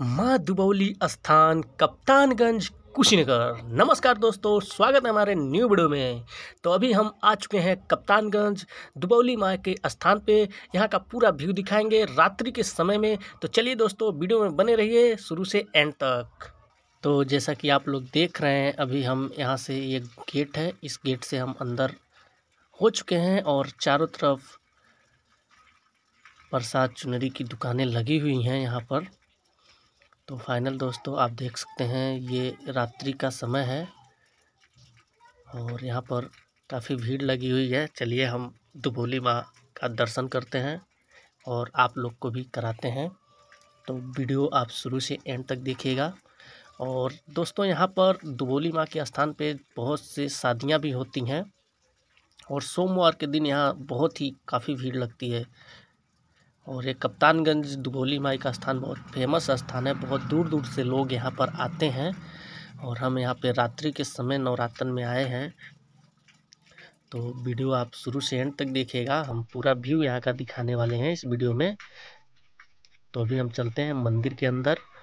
माँ दुबौली स्थान कप्तानगंज कुशीनगर नमस्कार दोस्तों स्वागत है हमारे न्यू वीडियो में तो अभी हम आ चुके हैं कप्तानगंज दुबौली माँ के स्थान पे यहाँ का पूरा व्यू दिखाएंगे रात्रि के समय में तो चलिए दोस्तों वीडियो में बने रहिए शुरू से एंड तक तो जैसा कि आप लोग देख रहे हैं अभी हम यहाँ से ये गेट है इस गेट से हम अंदर हो चुके हैं और चारों तरफ प्रसाद चुनरी की दुकानें लगी हुई हैं यहाँ पर तो फाइनल दोस्तों आप देख सकते हैं ये रात्रि का समय है और यहाँ पर काफ़ी भीड़ लगी हुई है चलिए हम दुबोली माँ का दर्शन करते हैं और आप लोग को भी कराते हैं तो वीडियो आप शुरू से एंड तक देखिएगा और दोस्तों यहाँ पर दुबोली माँ के स्थान पे बहुत से शादियाँ भी होती हैं और सोमवार के दिन यहाँ बहुत ही काफ़ी भीड़ लगती है और ये कप्तानगंज दुगोली माई का स्थान बहुत फेमस स्थान है बहुत दूर दूर से लोग यहाँ पर आते हैं और हम यहाँ पे रात्रि के समय नवरात्र में आए हैं तो वीडियो आप शुरू से एंड तक देखिएगा हम पूरा व्यू यहाँ का दिखाने वाले हैं इस वीडियो में तो अभी हम चलते हैं मंदिर के अंदर